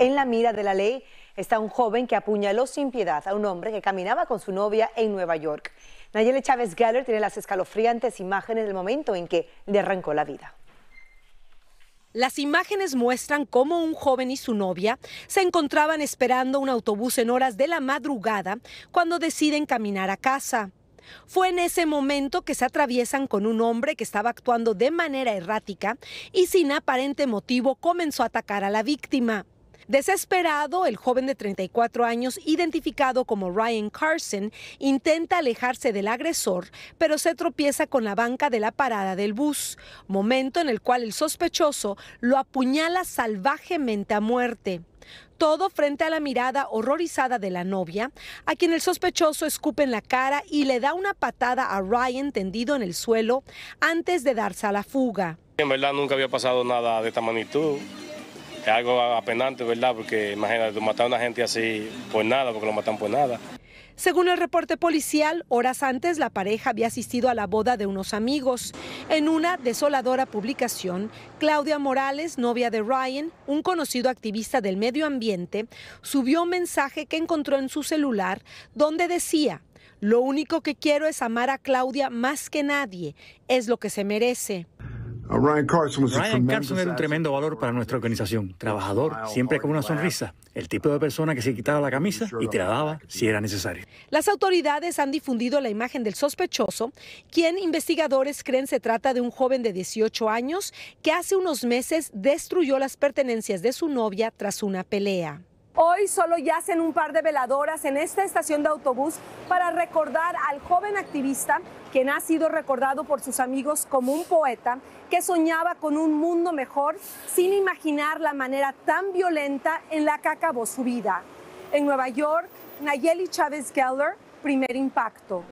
en la mira de la ley está un joven que apuñaló sin piedad a un hombre que caminaba con su novia en Nueva York. Nayeli Chávez Galler tiene las escalofriantes imágenes del momento en que le arrancó la vida. Las imágenes muestran cómo un joven y su novia se encontraban esperando un autobús en horas de la madrugada cuando deciden caminar a casa. Fue en ese momento que se atraviesan con un hombre que estaba actuando de manera errática y sin aparente motivo comenzó a atacar a la víctima. Desesperado, el joven de 34 años, identificado como Ryan Carson, intenta alejarse del agresor, pero se tropieza con la banca de la parada del bus, momento en el cual el sospechoso lo apuñala salvajemente a muerte. Todo frente a la mirada horrorizada de la novia, a quien el sospechoso escupe en la cara y le da una patada a Ryan tendido en el suelo antes de darse a la fuga. En verdad nunca había pasado nada de esta magnitud algo apenante, ¿verdad? Porque imagínate, matar a una gente así pues nada, porque lo matan por pues nada. Según el reporte policial, horas antes la pareja había asistido a la boda de unos amigos. En una desoladora publicación, Claudia Morales, novia de Ryan, un conocido activista del medio ambiente, subió un mensaje que encontró en su celular donde decía, lo único que quiero es amar a Claudia más que nadie, es lo que se merece. Uh, Ryan Carson era un tremendo valor para nuestra organización. Trabajador, siempre con una sonrisa. El tipo de persona que se quitaba la camisa y te daba si era necesario. Las autoridades han difundido la imagen del sospechoso, quien investigadores creen se trata de un joven de 18 años que hace unos meses destruyó las pertenencias de su novia tras una pelea. Hoy solo yacen un par de veladoras en esta estación de autobús para recordar al joven activista, quien ha sido recordado por sus amigos como un poeta que soñaba con un mundo mejor sin imaginar la manera tan violenta en la que acabó su vida. En Nueva York, Nayeli Chávez Geller, primer impacto.